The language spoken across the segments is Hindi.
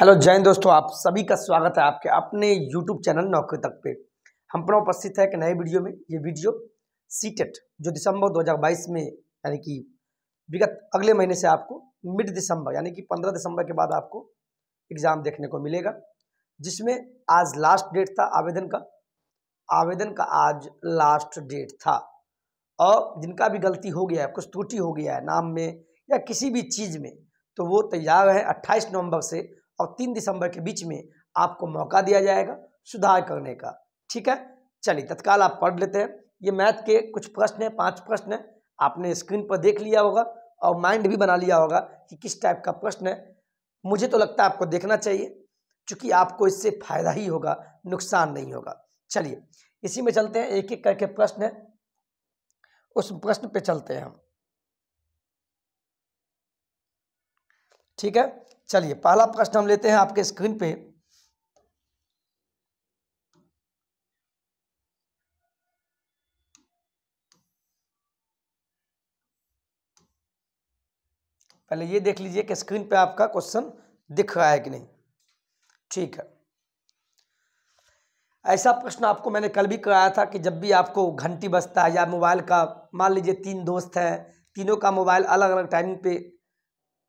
हेलो जैन दोस्तों आप सभी का स्वागत है आपके अपने यूट्यूब चैनल नौकरी तक पे हम पर उपस्थित है एक नए वीडियो में ये वीडियो सीटेट जो दिसंबर 2022 में यानी कि विगत अगले महीने से आपको मिड दिसंबर यानी कि 15 दिसंबर के बाद आपको एग्ज़ाम देखने को मिलेगा जिसमें आज लास्ट डेट था आवेदन का आवेदन का आज लास्ट डेट था और जिनका भी गलती हो गया है कुछ त्रुटि हो गया है नाम में या किसी भी चीज़ में तो वो तैयार है 28 नवंबर से और 3 दिसंबर के बीच में आपको मौका दिया जाएगा सुधार करने का ठीक है चलिए तत्काल आप पढ़ लेते हैं ये मैथ के कुछ प्रश्न हैं पाँच प्रश्न हैं आपने स्क्रीन पर देख लिया होगा और माइंड भी बना लिया होगा कि किस टाइप का प्रश्न है मुझे तो लगता है आपको देखना चाहिए चूँकि आपको इससे फायदा ही होगा नुकसान नहीं होगा चलिए इसी में चलते हैं एक एक करके प्रश्न है उस प्रश्न पे चलते हैं हम ठीक है चलिए पहला प्रश्न हम लेते हैं आपके स्क्रीन पे पहले ये देख लीजिए कि स्क्रीन पे आपका क्वेश्चन दिख रहा है कि नहीं ठीक है ऐसा प्रश्न आपको मैंने कल भी कराया था कि जब भी आपको घंटी बजता है या मोबाइल का मान लीजिए तीन दोस्त हैं तीनों का मोबाइल अलग अलग टाइमिंग पे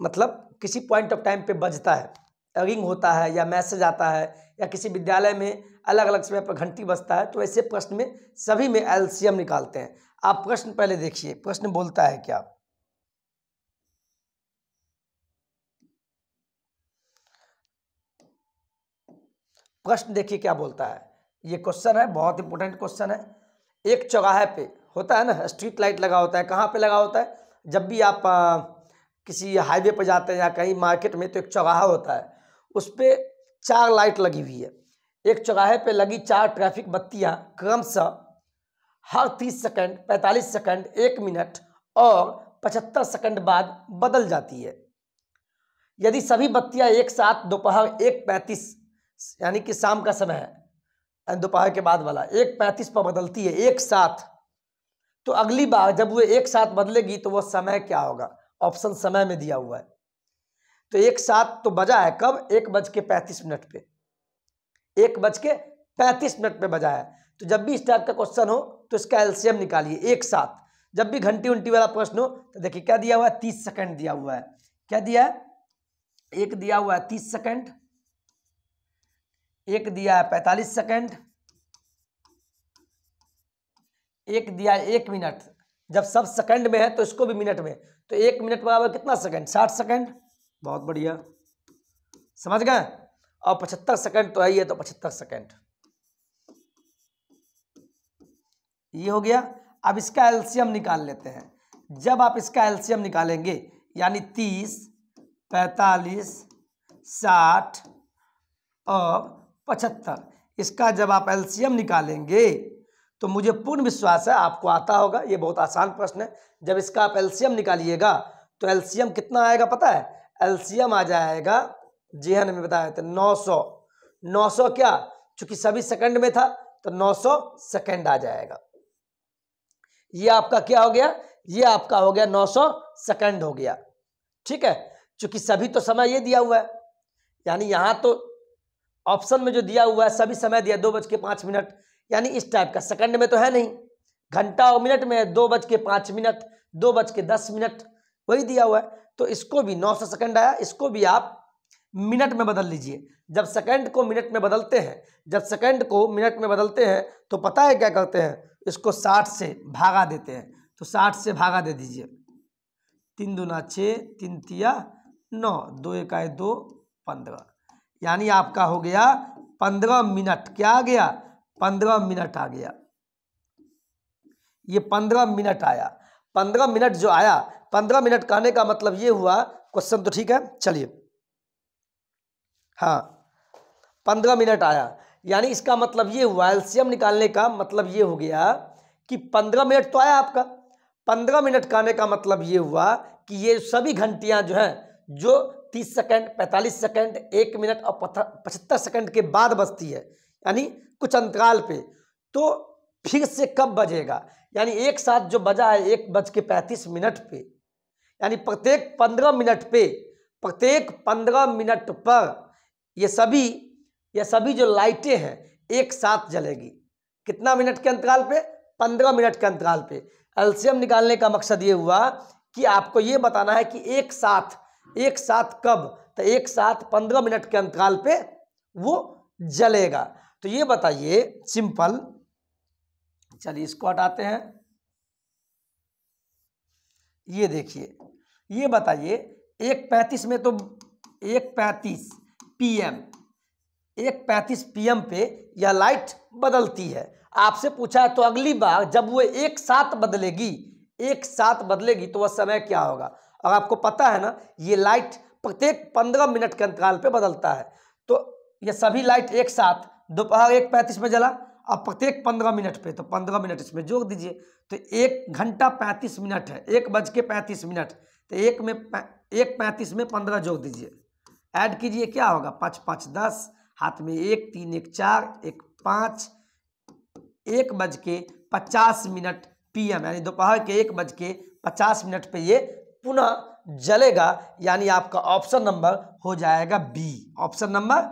मतलब किसी पॉइंट ऑफ टाइम पे बजता है रिंग होता है या मैसेज आता है या किसी विद्यालय में अलग अलग समय पर घंटी बजता है तो ऐसे प्रश्न में सभी में एल्सियम निकालते हैं आप प्रश्न पहले देखिए प्रश्न बोलता है क्या प्रश्न देखिए क्या बोलता है ये क्वेश्चन है बहुत इंपॉर्टेंट क्वेश्चन है एक चौराहे पे होता है ना स्ट्रीट लाइट लगा होता है कहाँ पे लगा होता है जब भी आप आ, किसी हाईवे पर जाते हैं या कहीं मार्केट में तो एक चौराहा होता है उस पर चार लाइट लगी हुई है एक चौराहे पे लगी चार ट्रैफिक बत्तियाँ क्रमशः हर तीस सेकंड पैंतालीस सेकंड एक मिनट और पचहत्तर सेकंड बाद बदल जाती है यदि सभी बत्तियाँ एक साथ दोपहर एक पैंतीस यानी कि शाम का समय है दोपहर के बाद वाला एक पैंतीस पर बदलती है एक साथ तो अगली बार जब वो एक साथ बदलेगी तो वह समय क्या होगा ऑप्शन समय में दिया हुआ है तो एक साथ तो बजा है कब एक बज के पैंतीस मिनट पे एक बज के पैंतीस मिनट पे बजा है तो जब भी इस टाइप का क्वेश्चन हो तो इसका एलसीएम निकालिए एक साथ जब भी घंटी उंटी वाला प्रश्न हो तो देखिए क्या दिया हुआ है तीस सेकंड दिया हुआ है क्या दिया है एक दिया हुआ है तीस सेकंड एक दिया है पैंतालीस सेकंड एक दिया एक मिनट जब सब सेकंड में है तो इसको भी मिनट में तो एक मिनट बराबर कितना सेकंड साठ सेकंड बहुत बढ़िया समझ गए और पचहत्तर सेकंड तो है ही है तो पचहत्तर सेकंड ये हो गया अब इसका एल्सियम निकाल लेते हैं जब आप इसका एल्सियम निकालेंगे यानी तीस पैंतालीस साठ और पचहत्तर इसका जब आप एल्सियम निकालेंगे तो मुझे पूर्ण विश्वास है आपको आता होगा ये बहुत आसान प्रश्न है जब इसका आप एल्सियम निकालिएगा तो एल्सियम कितना आएगा पता है एल्सियम आ जाएगा जी हाँ ने बताया था नौ सौ नौ सौ क्या चूंकि सभी सेकंड में था तो नौ सौ सेकेंड आ जाएगा ये आपका क्या हो गया ये आपका हो गया नौ सौ सेकेंड हो गया ठीक है चूंकि सभी तो समय ये दिया हुआ है यानी यहां तो ऑप्शन में जो दिया हुआ है सभी समय दिया दो बज के पांच मिनट यानी इस टाइप का सेकंड में तो है नहीं घंटा और मिनट में दो बज के पाँच मिनट दो बज के दस मिनट वही दिया हुआ है तो इसको भी नौ सौ सेकेंड आया इसको भी आप मिनट में बदल लीजिए जब सेकंड को मिनट में बदलते हैं जब सेकंड को मिनट में बदलते हैं तो पता है क्या करते हैं इसको साठ से भागा देते हैं तो साठ से भागा दे दीजिए तीन दूना छः तीन तिया नौ दो इकाई दो पंद्रह यानी आपका हो गया पंद्रह मिनट क्या आ गया पंद्रह मिनट आ गया ये पंद्रह मिनट आया पंद्रह मिनट जो आया पंद्रह मिनट कहने का मतलब ये हुआ क्वेश्चन तो ठीक है चलिए हाँ पंद्रह मिनट आया यानी इसका मतलब ये हुआ एल्सियम निकालने का मतलब ये हो गया कि पंद्रह मिनट तो आया आपका पंद्रह मिनट कहने का मतलब ये हुआ कि ये सभी घंटियाँ जो हैं जो तीस सेकेंड पैंतालीस सेकेंड एक मिनट और पचहत्तर सेकेंड के बाद बचती है यानी कुछ अंतकाल पे तो फिर से कब बजेगा यानी एक साथ जो बजा है एक बज के पैंतीस मिनट पे यानी प्रत्येक पंद्रह मिनट पे प्रत्येक पंद्रह मिनट पर ये सभी ये सभी जो लाइटें हैं एक साथ जलेगी कितना मिनट के अंतराल पे पंद्रह मिनट के अंतराल पे एल्शियम निकालने का मकसद ये हुआ कि आपको ये बताना है कि एक साथ एक साथ कब तो एक साथ पंद्रह मिनट के अंतराल पे वो जलेगा तो ये बताइए सिंपल चलिए इसको हटाते हैं ये देखिए ये बताइए एक पैंतीस में तो एक पैंतीस पीएम एक पैंतीस पीएम पे यह लाइट बदलती है आपसे पूछा है तो अगली बार जब वो एक साथ बदलेगी एक साथ बदलेगी तो वह समय क्या होगा और आपको पता है ना ये लाइट प्रत्येक पंद्रह मिनट के अंतराल पे बदलता है तो ये सभी लाइट एक साथ दोपहर एक पैंतीस में जला अब प्रत्येक पंद्रह मिनट पे तो पंद्रह मिनट इसमें जोड़ दीजिए तो एक घंटा पैंतीस मिनट है एक बज के पैंतीस मिनट तो एक में एक पैंतीस में पंद्रह जोड़ दीजिए ऐड कीजिए क्या होगा पाँच पाँच दस हाथ में एक तीन एक चार एक पाँच एक बज के पचास मिनट पीएम यानी दोपहर के एक बज के पचास मिनट पर ये पुनः जलेगा यानी आपका ऑप्शन नंबर हो जाएगा B option number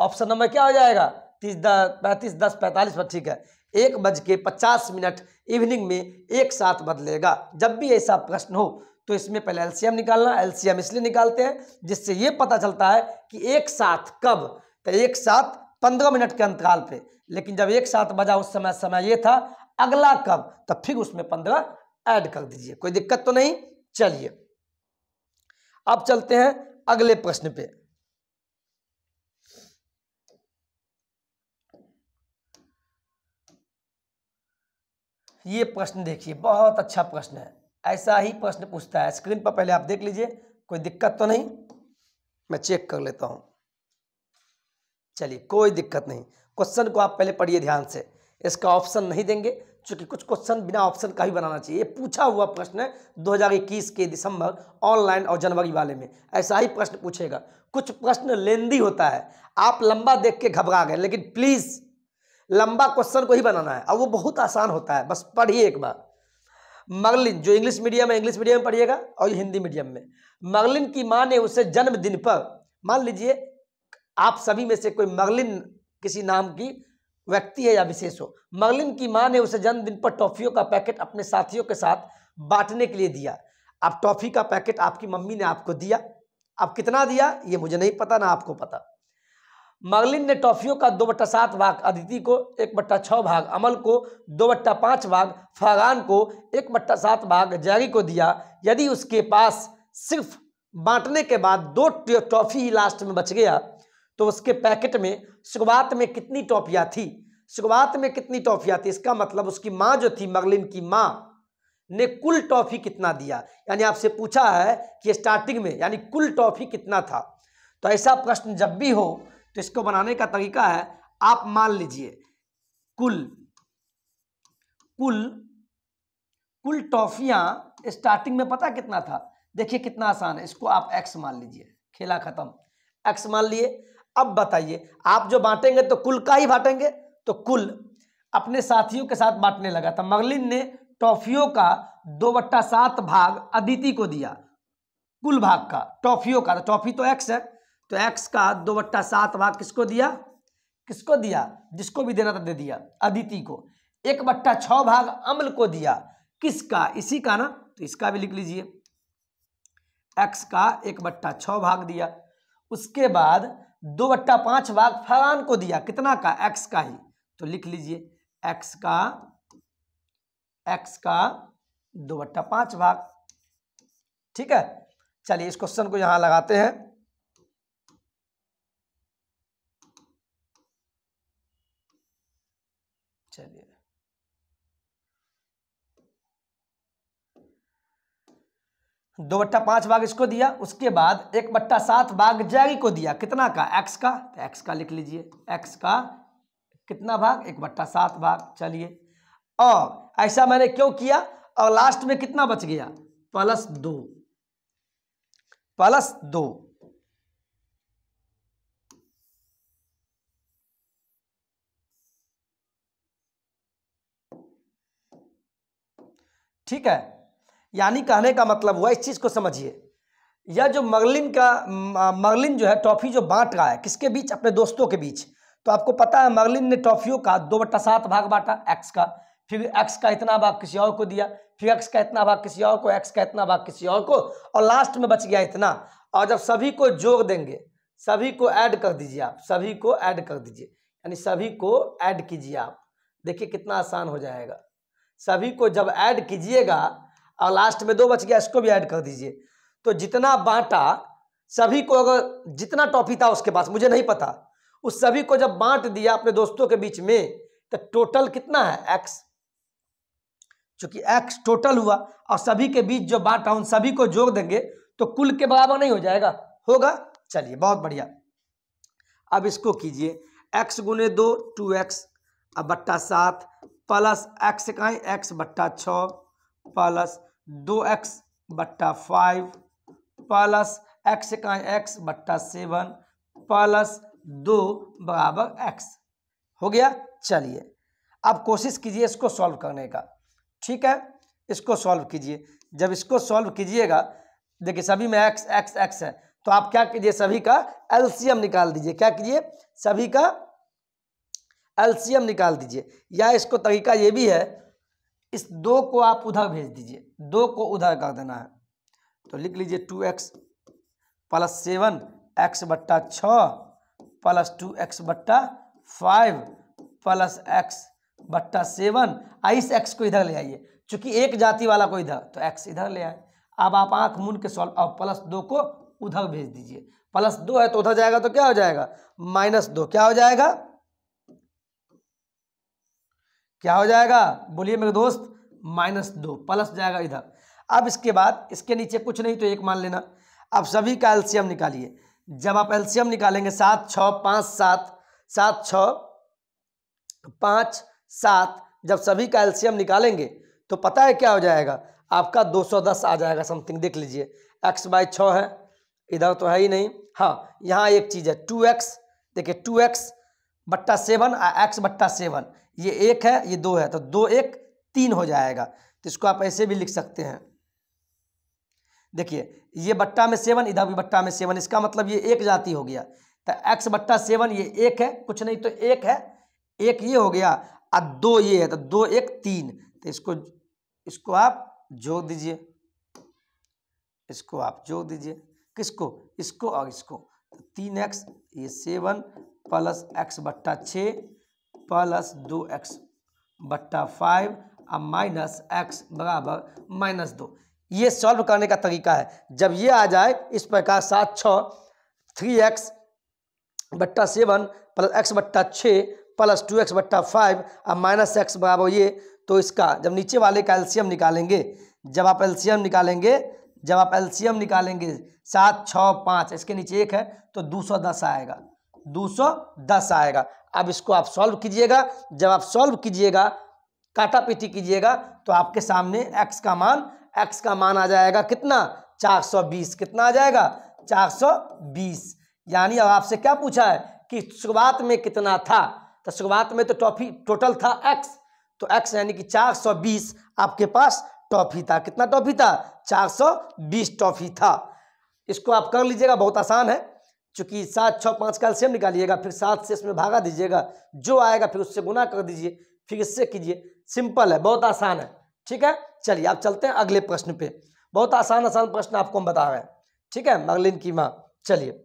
option number क्या हो जाएगा तीस दस पैंतीस दस पैंतालीस पर ठीक है एक बज के पचास मिनट इवनिंग में एक साथ बदलेगा जब भी ऐसा प्रश्न हो तो इसमें पहले एलसीएम निकालना एलसीएम इसलिए निकालते हैं जिससे ये पता चलता है कि एक साथ कब तो एक साथ पंद्रह मिनट के अंतराल पे लेकिन जब एक साथ बजा उस समय समय ये था अगला कब तब तो फिर उसमें पंद्रह ऐड कर दीजिए कोई दिक्कत तो नहीं चलिए अब चलते हैं अगले प्रश्न पे ये प्रश्न देखिए बहुत अच्छा प्रश्न है ऐसा ही प्रश्न पूछता है स्क्रीन पर पहले आप देख लीजिए कोई दिक्कत तो नहीं मैं चेक कर लेता हूँ चलिए कोई दिक्कत नहीं क्वेश्चन को आप पहले पढ़िए ध्यान से इसका ऑप्शन नहीं देंगे चूंकि कुछ क्वेश्चन बिना ऑप्शन का ही बनाना चाहिए ये पूछा हुआ प्रश्न है दो के दिसंबर ऑनलाइन और जनवरी वाले में ऐसा ही प्रश्न पूछेगा कुछ प्रश्न लेंदी होता है आप लंबा देख के घबरा गए लेकिन प्लीज़ लंबा क्वेश्चन को ही बनाना है और वो बहुत आसान होता है बस पढ़िए एक बार मगलिन जो इंग्लिश मीडियम है इंग्लिश मीडियम में पढ़िएगा और हिंदी मीडियम में मगलिन की माँ ने उसे जन्मदिन पर मान लीजिए आप सभी में से कोई मगलिन किसी नाम की व्यक्ति है या विशेष हो मगलिन की माँ ने उसे जन्मदिन पर टॉफियों का पैकेट अपने साथियों के साथ बांटने के लिए दिया अब टॉफी का पैकेट आपकी मम्मी ने आपको दिया अब कितना दिया ये मुझे नहीं पता ना आपको पता मगलिन ने टॉफियों का दो बट्टा सात भाग अदिति को एक बट्टा छः भाग अमल को दो बट्टा पाँच भाग फागान को एक बट्टा सात भाग जैगी को दिया यदि उसके पास सिर्फ बांटने के बाद दो टॉफ़ी ही लास्ट में बच गया तो उसके पैकेट में शुरुआत में कितनी टॉफियाँ थी शुरुआत में कितनी टॉफियाँ थी इसका मतलब उसकी माँ जो थी मगलिन की माँ ने कुल टॉफ़ी कितना दिया यानी आपसे पूछा है कि स्टार्टिंग में यानी कुल टॉफ़ी कितना था तो ऐसा प्रश्न जब भी हो तो इसको बनाने का तरीका है आप मान लीजिए कुल कुल कुल टॉफिया स्टार्टिंग में पता कितना था देखिए कितना आसान है इसको आप एक्स मान लीजिए खेला खत्म एक्स मान लिए अब बताइए आप जो बांटेंगे तो कुल का ही बांटेंगे तो कुल अपने साथियों के साथ बांटने लगा था मगलिन ने टॉफियों का दो बट्टा सात भाग अदिति को दिया कुल भाग का टॉफियों का तो टॉफी तो एक्स है तो एक्स का दो बट्टा सात भाग किसको दिया किसको दिया जिसको भी देना था दे दिया अदिति को एक बट्टा छ भाग अम्ल को दिया किसका इसी का ना तो इसका भी लिख लीजिए एक्स का एक बट्टा छ भाग दिया उसके बाद दो बट्टा पाँच भाग फलान को दिया कितना का एक्स का ही तो लिख लीजिए एक्स का एक्स का दो बट्टा पाँच भाग ठीक है चलिए इस क्वेश्चन को यहाँ लगाते हैं दो बट्टा पाँच भाग इसको दिया उसके बाद एक बट्टा सात भाग जैगी को दिया कितना का एक्स का तो एक्स का लिख लीजिए एक्स का कितना भाग एक बट्टा सात भाग चलिए और ऐसा मैंने क्यों किया और लास्ट में कितना बच गया प्लस दो प्लस दो ठीक है यानी कहने का मतलब हुआ इस चीज़ को समझिए यह जो मगलिन का मगलिन जो है टॉफ़ी जो बांट रहा है किसके बीच अपने दोस्तों के बीच तो आपको पता है मगलिन ने टॉफियों का दो बट्टा सात भाग बांटा एक्स का फिर एक्स का इतना भाग किसी और को दिया फिर एक्स का इतना भाग किसी और को एक्स का इतना भाग किसी और को और लास्ट में बच गया इतना और जब सभी को जोड़ देंगे सभी को ऐड कर दीजिए आप सभी को ऐड कर दीजिए यानी सभी को ऐड कीजिए आप देखिए कितना आसान हो जाएगा सभी को जब ऐड कीजिएगा और लास्ट में दो बच गया इसको भी ऐड कर दीजिए तो जितना बांटा सभी को अगर जितना टॉफी था उसके पास मुझे नहीं पता उस सभी को जब बांट दिया अपने दोस्तों के बीच में तो टोटल कितना है एक्स चूंकि एक्स टोटल हुआ और सभी के बीच जो बांटा उन सभी को जोड़ देंगे तो कुल के बराबर नहीं हो जाएगा होगा चलिए बहुत बढ़िया अब इसको कीजिए एक्स गुने दो टू एक्स अब बट्टा सात प्लस एक्स कहा एक्स बट्टा छ प्लस दो एक्स बट्टा फाइव प्लस एक्स का एक्स बट्टा सेवन प्लस दो बराबर एक्स हो गया चलिए अब कोशिश कीजिए इसको सॉल्व करने का ठीक है इसको सॉल्व कीजिए जब इसको सॉल्व कीजिएगा देखिए सभी में एक्स एक्स एक्स है तो आप क्या कीजिए सभी का एलसीएम निकाल दीजिए क्या कीजिए सभी का एलसीएम निकाल दीजिए या इसको तरीका ये भी है इस दो को आप उधर भेज दीजिए दो को उधर कर देना है तो लिख लीजिए two X plus seven X बट्टा छ प्लस टू एक्स बट्टा फाइव प्लस एक्स बट्टा सेवन इस एक्स को इधर ले आइए चूंकि एक जाति वाला को इधर तो एक्स इधर ले आए अब आप आंख मुन के सॉल्व और प्लस दो को उधर भेज दीजिए प्लस दो है तो उधर जाएगा तो क्या हो जाएगा माइनस दो क्या हो जाएगा क्या हो जाएगा बोलिए मेरे दोस्त माइनस दो प्लस जाएगा इधर अब इसके बाद इसके नीचे कुछ नहीं तो एक मान लेना अब सभी का एल्शियम निकालिए जब आप एल्शियम निकालेंगे सात छः पाँच सात सात छ तो पाँच सात जब सभी का एल्शियम निकालेंगे तो पता है क्या हो जाएगा आपका 210 आ जाएगा समथिंग देख लीजिए एक्स बाई छः है इधर तो है ही नहीं हाँ यहाँ एक चीज़ है टू एक्स देखिए टू एक्स बट्टा सेवन एक्स बट्टा सेवन ये एक है ये दो है तो दो एक तीन हो जाएगा तो इसको आप ऐसे भी लिख सकते हैं देखिए ये बट्टा में सेवन इधर भी बट्टा में सेवन इसका मतलब ये एक जाति हो गया तो एक्स बट्टा सेवन ये एक है कुछ नहीं तो एक है एक ये हो गया और दो ये है तो दो एक तीन तो इसको इसको आप जोड़ दीजिए इसको आप जोड़ दीजिए किसको इसको और इसको तो तीन एक्स ये सेवन प्लस एक्स बट्टा छः प्लस दो एक्स बट्टा फाइव और माइनस एक्स बराबर माइनस दो ये सॉल्व करने का तरीका है जब ये आ जाए इस प्रकार सात छः थ्री एक्स बट्टा सेवन प्लस एक्स बट्टा छः प्लस टू एक्स बट्टा फाइव और माइनस एक्स बराबर ये तो इसका जब नीचे वाले का एल्शियम निकालेंगे जब आप एल्शियम निकालेंगे जब आप एल्शियम निकालेंगे सात छः पाँच इसके नीचे एक है तो दो सौ दस आएगा 210 आएगा अब इसको आप सॉल्व कीजिएगा जब आप सॉल्व कीजिएगा काटा पीटी कीजिएगा तो आपके सामने एक्स का मान एक्स का मान आ जाएगा कितना 420 कितना आ जाएगा 420 यानी अब आपसे क्या पूछा है कि शुरुआत में कितना था तो शुरुआत में तो टॉफी टोटल था एक्स तो एक्स यानी कि 420 आपके पास टॉफी था कितना टॉफी था 420 टॉफी था इसको आप कर लीजिएगा बहुत आसान है चूँकि सात छः पाँच का एल्शियम निकालिएगा फिर सात से इसमें भागा दीजिएगा जो आएगा फिर उससे गुना कर दीजिए फिर इससे कीजिए सिंपल है बहुत आसान है ठीक है चलिए आप चलते हैं अगले प्रश्न पे बहुत आसान आसान प्रश्न आपको हम बता रहे हैं ठीक है मगलिन की माँ चलिए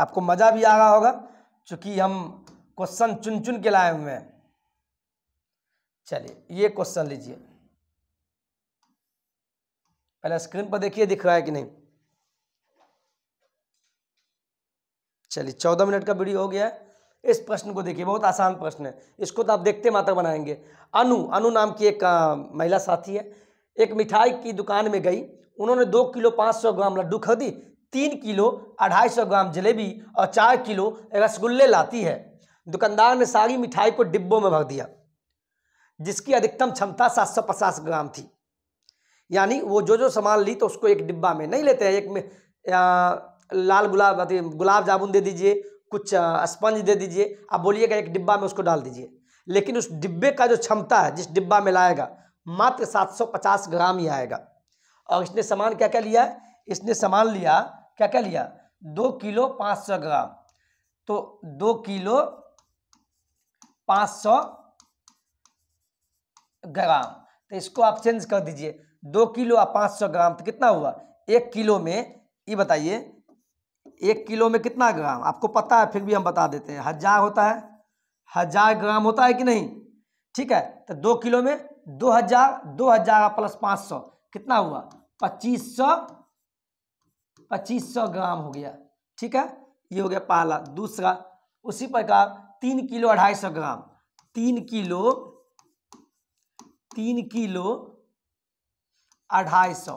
आपको मज़ा भी आ रहा होगा चूँकि हम क्वेश्चन चुन चुन के लाए हुए हैं चलिए ये क्वेश्चन लीजिए पहले स्क्रीन पर देखिए दिख रहा है कि नहीं चलिए चौदह मिनट का वीडियो हो गया है इस प्रश्न को देखिए बहुत आसान प्रश्न है इसको तो आप देखते मात्र बनाएंगे अनु अनु नाम की एक महिला साथी है एक मिठाई की दुकान में गई उन्होंने दो किलो पाँच सौ ग्राम लड्डू खरीदी तीन किलो अढ़ाई सौ ग्राम जलेबी और चार किलो रसगुल्ले लाती है दुकानदार ने सारी मिठाई को डिब्बों में भर दिया जिसकी अधिकतम क्षमता सात सौ पचास ग्राम थी यानी वो जो जो सामान ली तो उसको एक डिब्बा में नहीं लेते हैं एक में आ, लाल गुलाब गुलाब जामुन दे दीजिए कुछ स्पंज दे दीजिए आप बोलिएगा एक डिब्बा में उसको डाल दीजिए लेकिन उस डिब्बे का जो क्षमता है जिस डिब्बा में लाएगा मात्र 750 ग्राम ही आएगा और इसने सामान क्या क्या लिया इसने सामान लिया क्या क्या लिया दो किलो पाँच सौ ग्राम तो दो किलो पाँच सौ ग्राम तो इसको आप चेंज कर दीजिए दो किलो और पाँच सौ ग्राम तो कितना हुआ एक किलो में ये बताइए एक किलो में कितना ग्राम आपको पता है फिर भी हम बता देते हैं हज़ार होता है हज़ार ग्राम होता है कि नहीं ठीक है तो दो किलो में दो हज़ार दो हज़ार प्लस पाँच सौ कितना हुआ पच्चीस सौ पच्चीस सौ ग्राम हो गया ठीक है ये हो गया पहला दूसरा उसी प्रकार तीन किलो अढ़ाई सौ ग्राम तीन किलो तीन किलो अढ़ाई सौ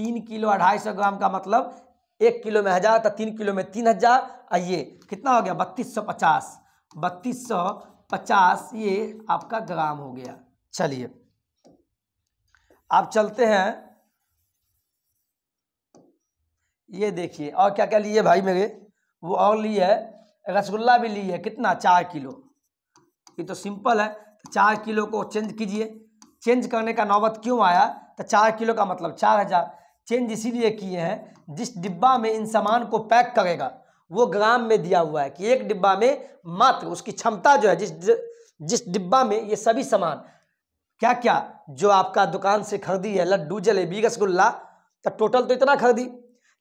तीन किलो अढ़ाई सौ ग्राम का मतलब एक किलो में हजार तो तीन किलो में तीन हजार आइए कितना हो गया बत्तीस सौ पचास बत्तीस सौ पचास ये आपका ग्राम हो गया चलिए आप चलते हैं ये देखिए और क्या क्या लिए भाई मेरे वो और लिए है रसगुल्ला भी लिए है कितना चार किलो ये तो सिंपल है तो चार किलो को चेंज कीजिए चेंज करने का नौबत क्यों आया तो चार किलो का मतलब चार हज़ार चेंज इसीलिए किए हैं जिस डिब्बा में इन सामान को पैक करेगा वो ग्राम में दिया हुआ है कि एक डिब्बा में मात्र उसकी क्षमता जो है जिस जिस डिब्बा में ये सभी सामान क्या क्या जो आपका दुकान से खरीदी है लड्डू जलेबी रसगुल्ला तो टोटल तो इतना खरीदी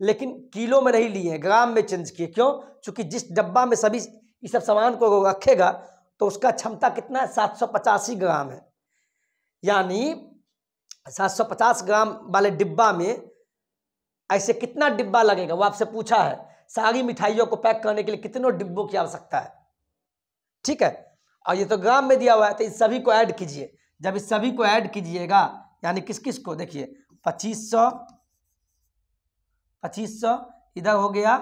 लेकिन किलो में नहीं लिए ग्राम में चेंज किए क्यों चूँकि जिस डिब्बा में सभी इस सब सामान को रखेगा तो उसका क्षमता कितना है सात ग्राम है यानी 750 ग्राम वाले डिब्बा में ऐसे कितना डिब्बा लगेगा वो आपसे पूछा है सारी मिठाइयों को पैक करने के लिए कितनों डिब्बों की आवश्यकता है ठीक है और ये तो ग्राम में दिया हुआ है तो इस सभी को ऐड कीजिए जब इस सभी को ऐड कीजिएगा यानी किस किस को देखिए पच्चीस सौ पच्चीस सौ इधर हो गया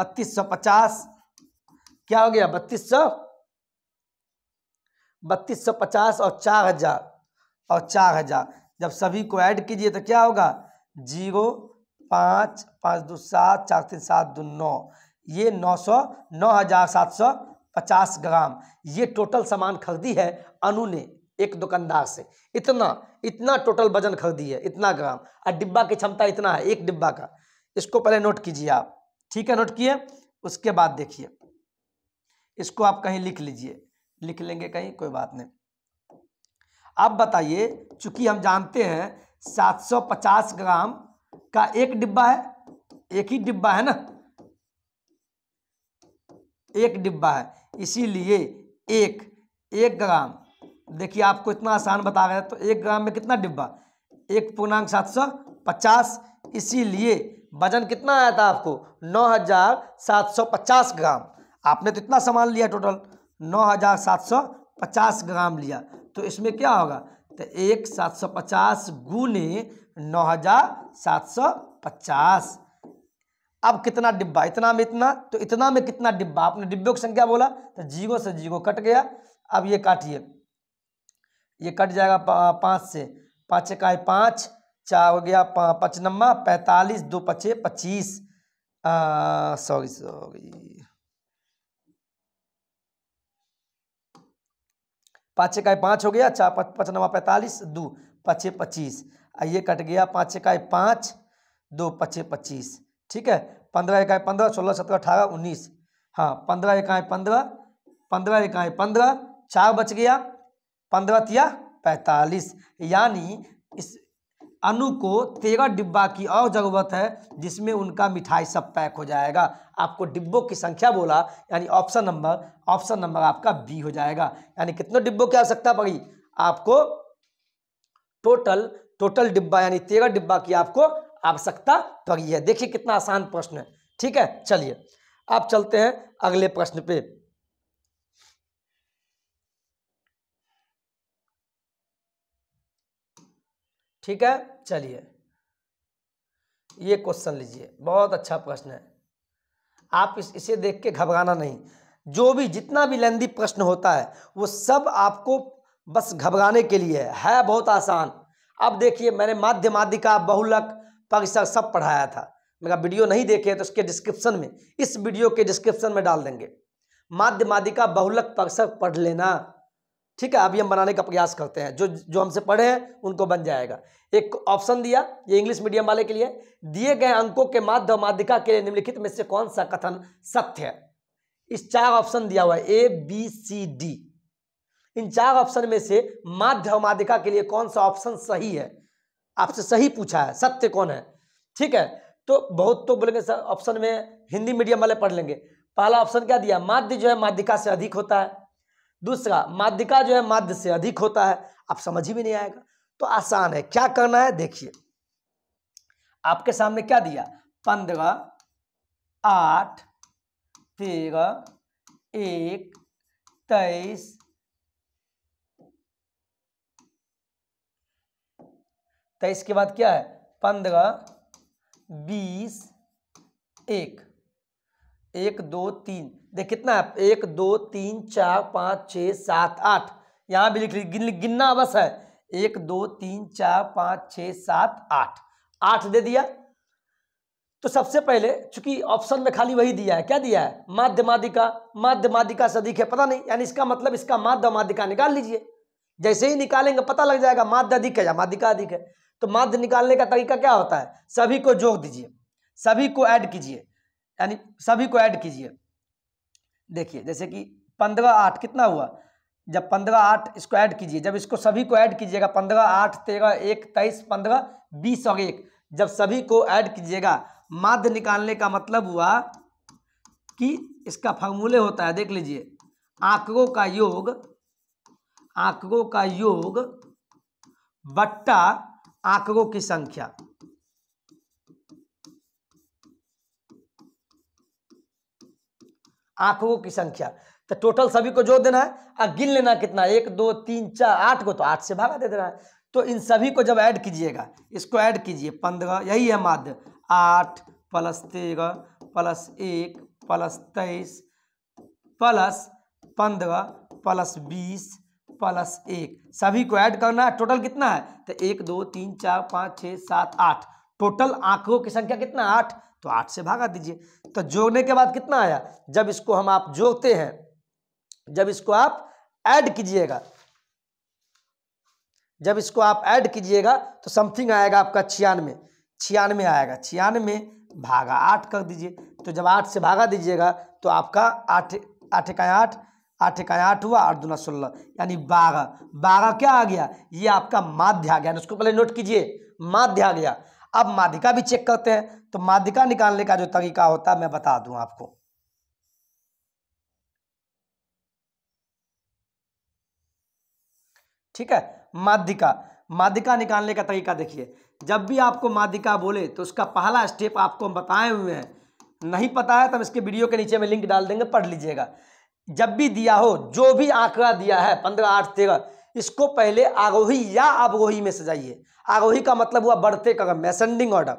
बत्तीस सौ पचास क्या हो गया बत्तीस सौ बत्तीस सौ पचास और चार हजार और चार हजार जब सभी को ऐड कीजिए तो क्या होगा जीरो पाँच पाँच दो सात चार तीन सात दो नौ ये नौ सौ नौ हजार सात सौ पचास ग्राम ये टोटल सामान खरीदी है अनु ने एक दुकानदार से इतना इतना टोटल वजन खरीदी है इतना ग्राम और डिब्बा की क्षमता इतना है एक डिब्बा का इसको पहले नोट कीजिए आप ठीक है नोट किए उसके बाद देखिए इसको आप कहीं लिख लीजिए लिख लेंगे कहीं कोई बात नहीं अब बताइए चूंकि हम जानते हैं 750 ग्राम का एक डिब्बा है एक ही डिब्बा है ना एक डिब्बा है इसीलिए एक एक ग्राम देखिए आपको इतना आसान बता रहे हैं तो एक ग्राम में कितना डिब्बा एक पूर्णांक सात सौ पचास इसीलिए वजन कितना आया था आपको नौ हजार सात सौ पचास ग्राम आपने तो इतना सामान लिया टोटल नौ हजार सात सौ पचास ग्राम लिया तो इसमें क्या होगा तो एक सात सौ पचास गुने नौ हजार सात सौ पचास अब कितना डिब्बा इतना में इतना तो इतना में कितना डिब्बा आपने डिब्बों की संख्या बोला तो जीरो से जीरो कट गया अब ये काटिए ये कट जाएगा पाँच से पाँच इकाई पाँच चार हो गया पचनम्मा पैंतालीस दो पचे पच्चीस सॉरी सॉरी पाँच इकाई पाँच हो गया चार पच नवा पैंतालीस दो पचे पच्चीस आ ये कट गया पाँच इकाई पाँच दो पचे पच्चीस ठीक है पंद्रह इकाई पंद्रह सोलह सत्रह अठारह उन्नीस हाँ पंद्रह इकाई पंद्रह पंद्रह इकाई पंद्रह चार बच गया पंद्रह तिया पैंतालीस यानी इस अनु को तेरह डिब्बा की और ज़रूरत है जिसमें उनका मिठाई सब पैक हो जाएगा आपको डिब्बों की संख्या बोला यानी ऑप्शन नंबर ऑप्शन नंबर आपका बी हो जाएगा यानी कितने डिब्बों की आवश्यकता पड़ी आपको टोटल टोटल डिब्बा यानी तेरह डिब्बा की आपको आवश्यकता पड़ी है देखिए कितना आसान प्रश्न है ठीक है चलिए आप चलते हैं अगले प्रश्न पे ठीक है चलिए ये क्वेश्चन लीजिए बहुत अच्छा प्रश्न है आप इस इसे देख के घबराना नहीं जो भी जितना भी लेंदी प्रश्न होता है वो सब आपको बस घबराने के लिए है, है बहुत आसान अब देखिए मैंने माध्यमाधिका बहुलक परिसर सब पढ़ाया था मेरा वीडियो नहीं देखे तो उसके डिस्क्रिप्शन में इस वीडियो के डिस्क्रिप्शन में डाल देंगे माध्यमाधिका बहुलक परिसर पढ़ लेना ठीक है अभी हम बनाने का प्रयास करते हैं जो जो हमसे पढ़े हैं उनको बन जाएगा एक ऑप्शन दिया ये इंग्लिश मीडियम वाले के लिए दिए गए अंकों के माध्यम माध्यिका के लिए निम्नलिखित में से कौन सा कथन सत्य है इस चार ऑप्शन दिया हुआ है ए बी सी डी इन चार ऑप्शन में से माध्य माध्यिका के लिए कौन सा ऑप्शन सही है आपसे सही पूछा है सत्य कौन है ठीक है तो बहुत तो बोलेंगे सर ऑप्शन में हिंदी मीडियम वाले पढ़ लेंगे पहला ऑप्शन क्या दिया माध्य जो है माध्यिका से अधिक होता है दूसरा माध्य का जो है माध्य से अधिक होता है आप समझ ही भी नहीं आएगा तो आसान है क्या करना है देखिए आपके सामने क्या दिया पंद्रह आठ तेरह एक तेईस तेईस के बाद क्या है पंद्रह बीस एक एक दो तीन देख कितना है एक दो तीन चार पाँच छः सात आठ यहाँ भी लिख ली गिन, गिनना बस है एक दो तीन चार पाँच छः सात आठ आठ दे दिया तो सबसे पहले चूंकि ऑप्शन में खाली वही दिया है क्या दिया है माध्यमाधिका माध्यमाधिका अधिक है पता नहीं यानी इसका मतलब इसका माध्यमाधिका निकाल लीजिए जैसे ही निकालेंगे पता लग जाएगा माध्य अधिक है या माध्यिका अधिक है तो माध्य निकालने का तरीका क्या होता है सभी को जोड़ दीजिए सभी को ऐड कीजिए यानी सभी को ऐड कीजिए देखिए जैसे कि पंद्रह आठ कितना हुआ जब पंद्रह आठ इसको ऐड कीजिए जब इसको सभी को ऐड कीजिएगा पंद्रह आठ तेरह एक तेईस पंद्रह बीस और एक जब सभी को ऐड कीजिएगा माध्य निकालने का मतलब हुआ कि इसका फॉर्मूले होता है देख लीजिए आंकड़ों का योग आंकड़ों का योग बट्टा आंकड़ों की संख्या आंखों की संख्या तो टोटल सभी को जोड़ देना है और गिन लेना कितना एक दो तीन चार आठ को तो आठ से भागा दे देना है तो इन सभी को जब ऐड कीजिएगा इसको ऐड कीजिए पंद्रह यही है माध्य आठ प्लस तेरह प्लस एक प्लस तेईस प्लस पंद्रह प्लस बीस प्लस एक सभी को ऐड करना है टोटल कितना है तो एक दो तीन चार पाँच छः सात आठ टोटल आंकड़ों की संख्या कितना आठ तो आठ से भागा दीजिए तो जोड़ने के बाद कितना आया जब इसको हम आप जोड़ते हैं जब इसको आप ऐड कीजिएगा जब इसको आप ऐड कीजिएगा तो समथिंग आएगा आपका छियानवे छियानवे आएगा छियानवे भागा आठ कर दीजिए तो जब आठ से भागा दीजिएगा तो आपका आठ आठ इकाया आठ आठ इकाया आठ हुआ आठ दुना सोलह यानी बारह बारह क्या आ गया ये आपका माध्य आ गया उसको पहले नोट कीजिए माध्य आ गया अब माधिका भी चेक करते हैं तो माधिका निकालने का जो तरीका होता है मैं बता दूं आपको ठीक है माधिका माधिका निकालने का तरीका देखिए जब भी आपको माधिका बोले तो उसका पहला स्टेप आपको हम बताए हुए हैं नहीं पता है तो हम इसके वीडियो के नीचे में लिंक डाल देंगे पढ़ लीजिएगा जब भी दिया हो जो भी आंकड़ा दिया है पंद्रह आठ तेरह इसको पहले आरोही या अवरोही में सजाइए आरोही का मतलब हुआ बढ़ते क्रम में असेंडिंग ऑर्डर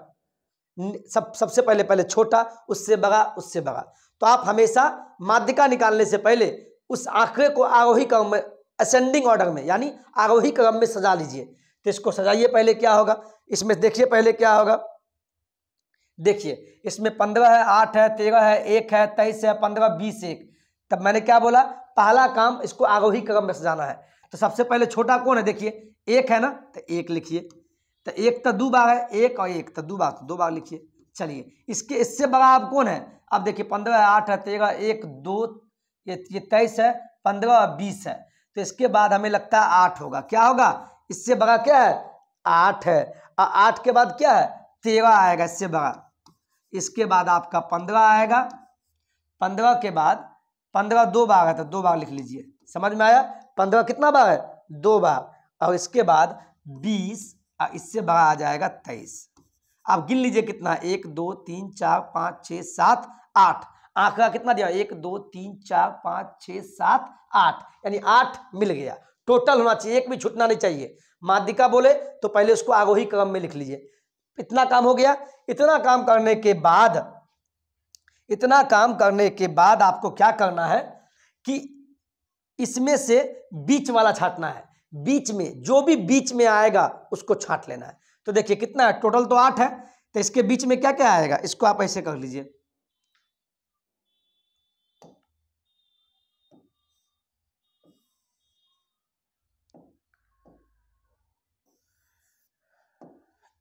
सब सबसे पहले पहले छोटा उससे बड़ा उससे बड़ा तो आप हमेशा माध्यिका निकालने से पहले उस आंकड़े को आरोही क्रम में असेंडिंग ऑर्डर में यानी आरोही क्रम में सजा लीजिए तो इसको सजाइए पहले क्या होगा इसमें देखिए पहले क्या होगा देखिए इसमें पंद्रह है आठ है तेरह है एक है तेईस है पंद्रह बीस एक तब मैंने क्या बोला पहला काम इसको आरोही क्रम में सजाना है तो सबसे पहले छोटा कौन है देखिए एक है ना तो एक लिखिए तो एक तो दो बार है एक और एक तो दो बार तो दो भाग लिखिए चलिए इसके इससे बड़ा आप कौन है अब देखिए पंद्रह आठ है तेरह एक दो ये ये तेईस है पंद्रह और बीस है तो इसके बाद हमें लगता है आठ होगा क्या होगा इससे बड़ा क्या है आठ है और आठ के बाद क्या है तेरह आएगा इससे बड़ा इसके बाद आपका पंद्रह आएगा पंद्रह के बाद पंद्रह दो बार है तो दो बार लिख लीजिए समझ में आया पंद्रह कितना बार है दो बार और इसके बाद बीस और इससे बड़ा आ जाएगा तेईस आप गिन लीजिए कितना एक दो तीन चार पाँच छः सात आठ आंकड़ा कितना दिया एक दो तीन चार पाँच छः सात आठ यानी आठ मिल गया टोटल होना चाहिए एक भी छूटना नहीं चाहिए माध्यिका बोले तो पहले उसको आगोही क्रम में लिख लीजिए इतना काम हो गया इतना काम करने के बाद इतना काम करने के बाद आपको क्या करना है कि इसमें से बीच वाला छाटना है बीच में जो भी बीच में आएगा उसको छाट लेना है तो देखिए कितना है टोटल तो आठ है तो इसके बीच में क्या क्या आएगा इसको आप ऐसे कर लीजिए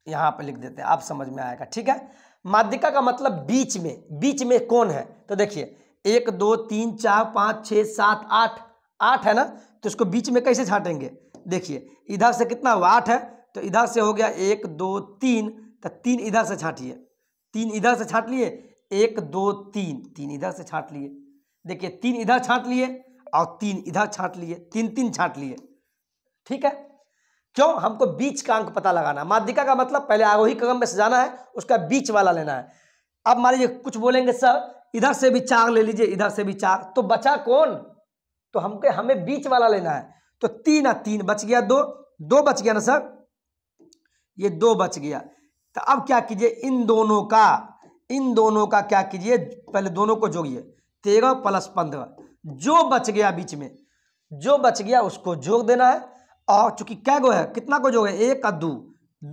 यहां पर लिख देते हैं आप समझ में आएगा ठीक है माध्यिका का मतलब बीच में बीच में कौन है तो देखिए एक दो तीन चार पांच छह सात आठ आठ है ना तो इसको बीच में कैसे छाटेंगे देखिए इधर से कितना वाट है तो इधर से हो गया एक दो तीन तो तीन इधर से छाटिए तीन इधर से छाट लिए एक दो तीन तीन इधर से छाट लिए देखिए तीन इधर छाट लिए और तीन इधर छाट लिए तीन तीन छाट लिए ठीक है क्यों हमको बीच का अंक पता लगाना माध्यिका का मतलब पहले आगोही कगम में जाना है उसका बीच वाला लेना है अब मान लीजिए कुछ बोलेंगे सर इधर से भी चार ले लीजिए इधर से भी चार तो बचा कौन तो हमको हमें बीच वाला लेना है तो तीन आ तीन बच गया दो दो बच गया ना सर ये दो बच गया तो अब क्या कीजिए इन दोनों का इन दोनों का क्या कीजिए पहले दोनों को जोड़िए तेरह प्लस पंद्रह जो बच गया बीच में जो बच गया उसको जोड़ देना है और चूंकि क्या गो है कितना को जोड़े एक का दो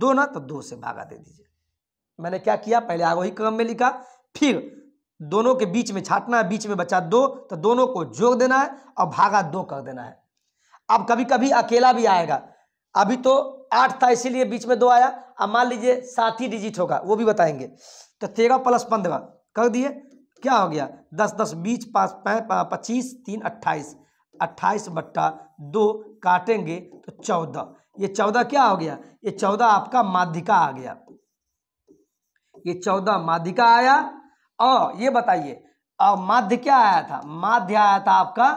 दो ना तो दो से भागा दे दीजिए मैंने क्या किया पहले आगो ही क्रम में लिखा फिर दोनों के बीच में छाटना है बीच में बचा दो तो दोनों को जोड़ देना है और भागा दो कर देना है अब कभी कभी अकेला भी आएगा अभी तो आठ था इसीलिए बीच में दो आया अब मान लीजिए सात ही डिजिट होगा वो भी बताएंगे तो तेरह प्लस पंद्रह कर दिए क्या हो गया दस दस बीस पाँच पच्चीस तीन अट्ठाईस अट्ठाईस बट्टा दो काटेंगे तो चौदह ये चौदह क्या हो गया ये चौदह आपका माध्यिका आ गया ये चौदह माध्यिका आया और ये बताइए अब माध्य क्या आया था माध्य आया था आपका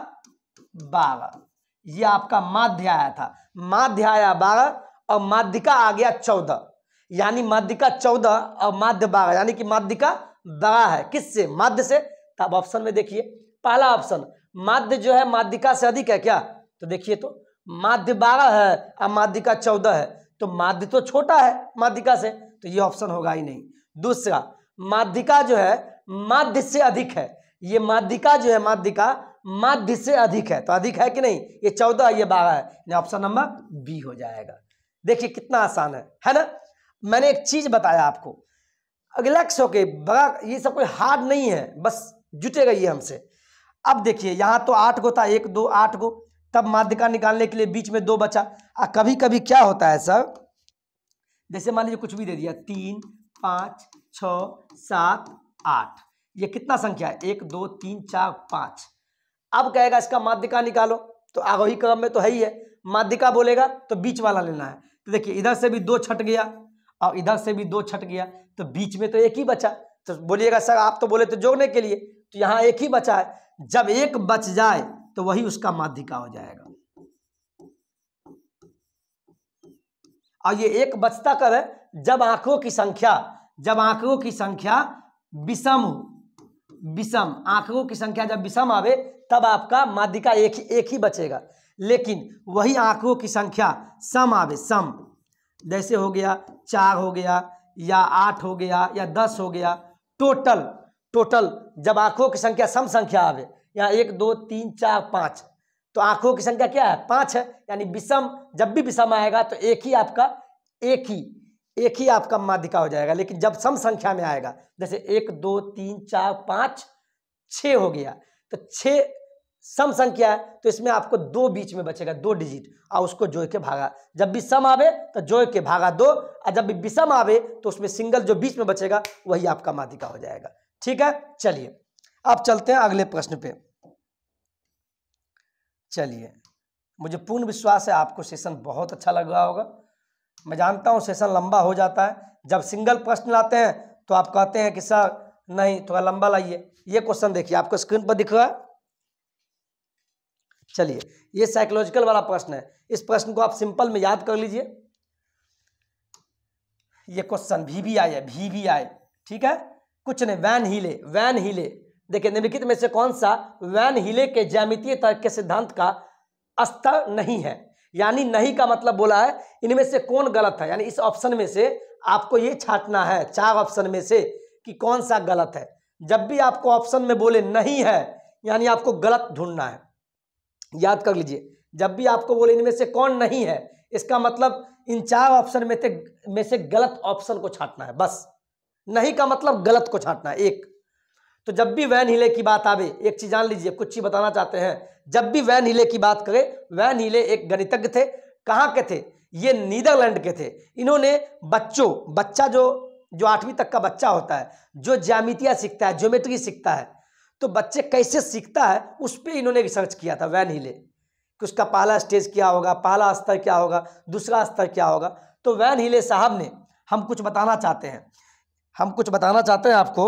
बारह ये आपका माध्य आया था माध्य आया बारह और माध्यिका आ गया चौदह यानी माध्यिका चौदह और माध्य बारह यानी कि माध्यिका बड़ा है किससे माध्य से तब तो ऑप्शन में देखिए पहला ऑप्शन माध्य जो है माध्यिका से अधिक है क्या तो देखिए तो माध्य बारह है और माध्यिका चौदह है तो माध्य तो छोटा है माध्यिका से तो ये ऑप्शन होगा ही नहीं दूसरा माध्यिका जो है माध्य से अधिक है ये माध्यिका जो है माध्यिका माध्य से अधिक है तो अधिक है कि नहीं ये चौदह ये बारह है ऑप्शन नंबर बी हो जाएगा देखिए कितना आसान है है ना मैंने एक चीज बताया आपको अगला के बड़ा ये सब कोई हार्ड नहीं है बस जुटेगा ये हमसे अब देखिए यहाँ तो आठ गो था एक दो आठ गो तब माध्यिका निकालने के लिए बीच में दो बचा आ कभी कभी क्या होता है सर जैसे मान लीजिए कुछ भी दे दिया तीन पाँच छ सात आठ ये कितना संख्या है एक दो तीन चार पाँच अब कहेगा इसका माध्यिका निकालो तो आगोही क्रम में तो है ही है माध्यिका बोलेगा तो बीच वाला लेना है तो देखिए इधर से भी दो छट गया और इधर से भी दो छट गया तो बीच में तो एक ही बचा तो बोलिएगा सर आप तो बोले तो जोड़ने के लिए तो यहाँ एक ही बचा है जब एक बच जाए तो वही उसका माध्यिका हो जाएगा और ये एक बचता कब है जब आंखों की संख्या जब आंकड़ों की संख्या विषम हो विषम आंखों की संख्या जब विषम आवे तब आपका माध्यिका एक ही एक ही बचेगा लेकिन वही आंखों की संख्या सम आवे सम जैसे हो गया चार हो गया या आठ हो गया या दस हो गया टोटल टोटल जब आंखों की संख्या सम संख्या आवे या एक दो तीन चार पाँच तो आंखों की संख्या क्या है पाँच है यानी विषम जब भी विषम आएगा तो एक ही आपका एक ही एक ही आपका माध्यिका हो जाएगा लेकिन जब सम संख्या में आएगा जैसे एक दो तीन चार पाँच छ हो गया तो छ सम संख्या है तो इसमें आपको दो बीच में बचेगा दो डिजिट और उसको जोड़ के भागा जब भी सम आवे तो जोड़ के भागा दो और जब भी विषम आवे तो उसमें सिंगल जो बीच में बचेगा वही आपका माध्यिका हो जाएगा ठीक है चलिए अब चलते हैं अगले प्रश्न पे चलिए मुझे पूर्ण विश्वास है आपको सेशन बहुत अच्छा लग रहा होगा मैं जानता हूँ सेशन लंबा हो जाता है जब सिंगल प्रश्न लाते हैं तो आप कहते हैं कि सर नहीं थोड़ा लंबा लाइए ये क्वेश्चन देखिए आपको स्क्रीन पर दिख रहा है चलिए ये साइकोलॉजिकल वाला प्रश्न है इस प्रश्न को आप सिंपल में याद कर लीजिए ये क्वेश्चन भी भी आए भी भी आए ठीक है कुछ नहीं वैन हिले वैन हिले देखिए निम्नलिखित में से कौन सा वैन हिले के ज्यामितीय तर्क के सिद्धांत का स्तर नहीं है यानी नहीं का मतलब बोला है इनमें से कौन गलत है यानी इस ऑप्शन में से आपको ये छाटना है चार ऑप्शन में से कि कौन सा गलत है जब भी आपको ऑप्शन में बोले नहीं है यानी आपको गलत ढूंढना है याद कर लीजिए जब भी आपको बोले इनमें से कौन नहीं है इसका मतलब इन चार ऑप्शन में में से गलत ऑप्शन को छाटना है बस नहीं का मतलब गलत को छाटना है एक तो जब भी वैन हिले की बात आवे एक चीज़ जान लीजिए कुछ चीज़ बताना चाहते हैं जब भी वैन हिले की बात करें वैन हिले एक गणितज्ञ थे कहाँ के थे ये नीदरलैंड के थे इन्होंने बच्चों बच्चा जो जो आठवीं तक का बच्चा होता है जो ज्यामितिया सीखता है ज्योमेट्री सीखता है तो बच्चे कैसे सीखता है उस पर इन्होंने रिसर्च किया था वैन हिले कि उसका पहला स्टेज क्या होगा पहला स्तर क्या होगा दूसरा स्तर क्या होगा तो वैन हिले साहब ने हम कुछ बताना चाहते हैं हम कुछ बताना चाहते हैं आपको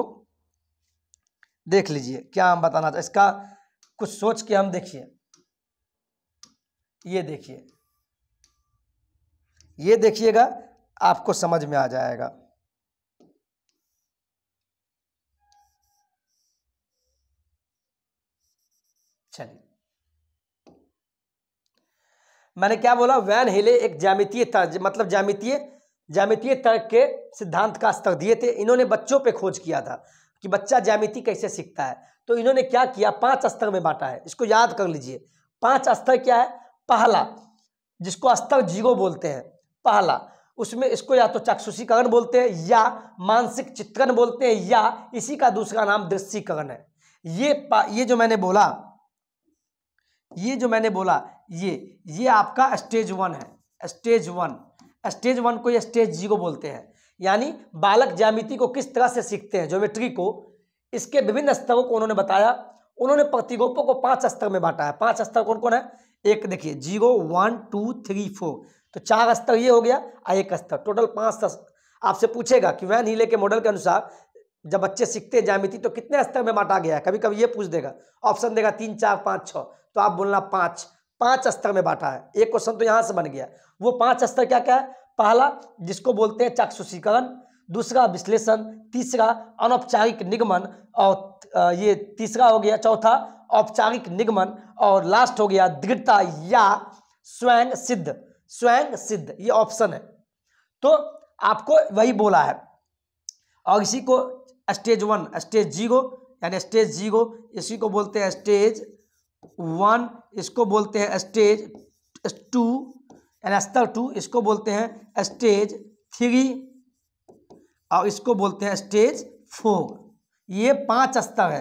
देख लीजिए क्या हम बताना चाहते इसका कुछ सोच के हम देखिए ये देखिए ये देखिएगा आपको समझ में आ जाएगा चलिए मैंने क्या बोला वैन हिले एक जामितीय मतलब जामितीय जामितीय तर्क के सिद्धांत का स्तर दिए थे इन्होंने बच्चों पे खोज किया था कि बच्चा जामिति कैसे सीखता है तो इन्होंने क्या किया पांच स्तर में बांटा है इसको याद कर लीजिए पांच स्तर क्या है पहला जिसको स्तर जीरो बोलते हैं पहला उसमें इसको या तो चाक्षुषीकरण बोलते हैं या मानसिक चित्रण बोलते हैं या इसी का दूसरा नाम दृश्यकरण है ये ये जो मैंने बोला ये जो मैंने बोला ये ये आपका स्टेज वन है स्टेज वन स्टेज वन को ये स्टेज जीरो बोलते हैं यानी बालक ज्यामिति को किस तरह से सीखते हैं ज्योमेट्री को इसके विभिन्न स्तरों को उन्होंने बताया उन्होंने प्रतिगोपों को पांच स्तर में बांटा है पांच स्तर कौन कौन है एक देखिए zero one two three four तो चार स्तर ये हो गया और एक स्तर टोटल पांच आपसे पूछेगा कि वैन हीले के मॉडल के अनुसार जब बच्चे सीखते हैं जामिति तो कितने स्तर में बांटा गया है कभी कभी ये पूछ देगा ऑप्शन देगा तीन चार पाँच छः तो आप बोलना पाँच पांच स्तर में बांटा है एक क्वेश्चन तो यहाँ से बन गया वो पांच स्तर क्या क्या है पहला जिसको बोलते हैं चक्षुषीकरण दूसरा विश्लेषण तीसरा अनौपचारिक निगमन और ये तीसरा हो गया चौथा औपचारिक निगमन और लास्ट हो गया दृढ़ता या स्वयं सिद्ध स्वयं सिद्ध ये ऑप्शन है तो आपको वही बोला है और इसी को स्टेज वन स्टेज जीरो यानी स्टेज जीरो इसी को बोलते हैं स्टेज वन इसको बोलते हैं स्टेज टू यानी स्तर टू इसको बोलते हैं स्टेज थ्री और इसको बोलते हैं स्टेज फोर ये पांच स्तर है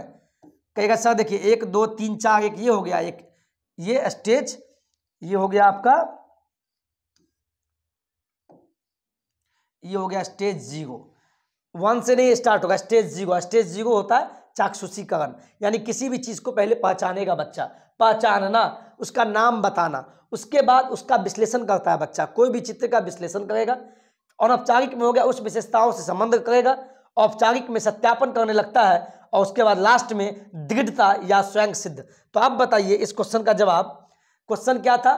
कहेगा सर देखिए एक दो तीन चार एक ये हो गया एक ये स्टेज ये हो गया आपका ये हो गया स्टेज जीरो वन से नहीं स्टार्ट होगा स्टेज जीरो स्टेज जीरो होता है चाक्षुषीकरण यानी किसी भी चीज़ को पहले पहचानेगा बच्चा पहचानना उसका नाम बताना उसके बाद उसका विश्लेषण करता है बच्चा कोई भी चित्र का विश्लेषण करेगा अनौपचारिक में हो गया उस विशेषताओं से संबंध करेगा औपचारिक में सत्यापन करने लगता है और उसके बाद लास्ट में दृढ़ता या स्वयं सिद्ध तो आप बताइए इस क्वेश्चन का जवाब क्वेश्चन क्या था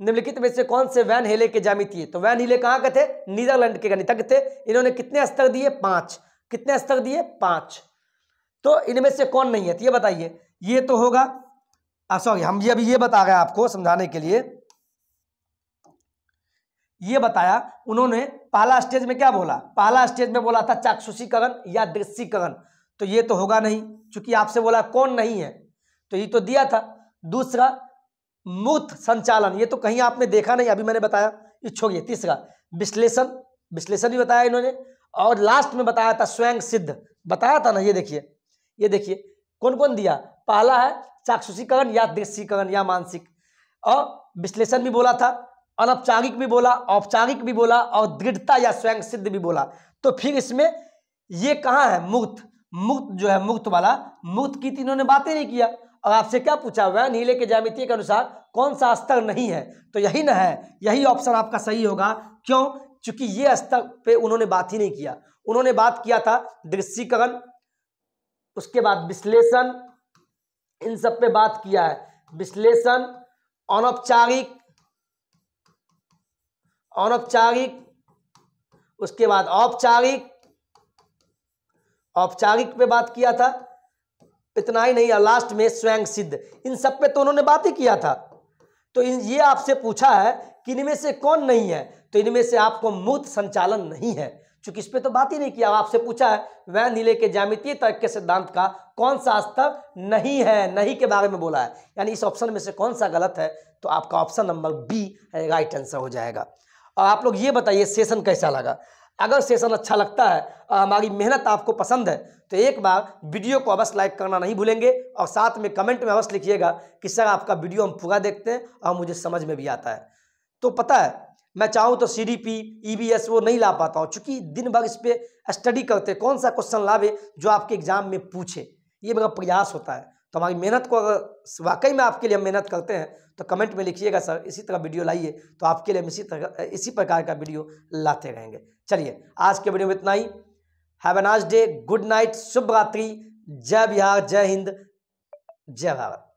निम्नलिखित में से कौन से वैन हेले के जामित तो वैन हिले कहाँ के थे नीदरलैंड के गणितज्ञ थे इन्होंने कितने स्तर दिए पांच कितने स्तर दिए पांच तो इनमें से कौन नहीं है तो ये बताइए ये तो होगा सॉरी हम ये अभी ये बता हैं आपको समझाने के लिए ये बताया उन्होंने पहला स्टेज में क्या बोला पहला स्टेज में बोला था चाक्षुषीकरण या दृश्यकरण तो ये तो होगा नहीं क्योंकि आपसे बोला कौन नहीं है तो ये तो दिया था दूसरा मूत संचालन ये तो कहीं आपने देखा नहीं अभी मैंने बताया ये तीसरा विश्लेषण विश्लेषण भी बताया इन्होंने और लास्ट में बताया था स्वयं सिद्ध बताया था ना ये देखिए ये देखिए कौन कौन दिया पहला है चाक्षुषीकरण या दृश्यकरण या मानसिक और विश्लेषण भी बोला था अनौपचारिक भी बोला औपचारिक भी बोला और दृढ़ता या स्वयं सिद्ध भी बोला तो फिर इसमें ये कहाँ है मुक्त मुक्त जो है मुक्त वाला मुक्त की तीनों तो ने बातें नहीं किया और आपसे क्या पूछा है नीले के जामितीय के अनुसार कौन सा स्तर नहीं है तो यही ना है यही ऑप्शन आपका सही होगा क्यों चूंकि ये स्तर पे उन्होंने बात ही नहीं किया उन्होंने बात किया था दृश्यकरण उसके बाद विश्लेषण इन सब पे बात किया है विश्लेषण अनौपचारिक अनौपचारिक उसके बाद औपचारिक औपचारिक पे बात किया था इतना ही नहीं और लास्ट में स्वयं सिद्ध इन सब पे तो उन्होंने बात ही किया था तो इन ये आपसे पूछा है कि इनमें से कौन नहीं है तो इनमें से आपको मूर्त संचालन नहीं है चूंकि इस पर तो बात ही नहीं किया आपसे पूछा है वह नीले के जामितीय तर्क के सिद्धांत का कौन सा स्तर नहीं है नहीं के बारे में बोला है यानी इस ऑप्शन में से कौन सा गलत है तो आपका option number B right answer हो जाएगा और आप लोग ये बताइए सेशन कैसा लगा अगर सेशन अच्छा लगता है और हमारी मेहनत आपको पसंद है तो एक बार वीडियो को अवश्य लाइक करना नहीं भूलेंगे और साथ में कमेंट में अवश्य लिखिएगा कि सर आपका वीडियो हम पूरा देखते हैं और मुझे समझ में भी आता है तो पता है मैं चाहूँ तो C D P E B S वो नहीं ला पाता हूँ चूँकि दिन भर इस पर स्टडी करते कौन सा क्वेश्चन लावे जो आपके एग्ज़ाम में पूछे ये मेरा प्रयास होता है तो हमारी मेहनत को अगर वाकई में आपके लिए हम मेहनत करते हैं तो कमेंट में लिखिएगा सर इसी तरह वीडियो लाइए तो आपके लिए हम इसी तरह इसी प्रकार का वीडियो लाते रहेंगे चलिए आज के वीडियो में इतना ही have a nice day good night शुभ रात्रि जय बिहार जय हिंद जय भारत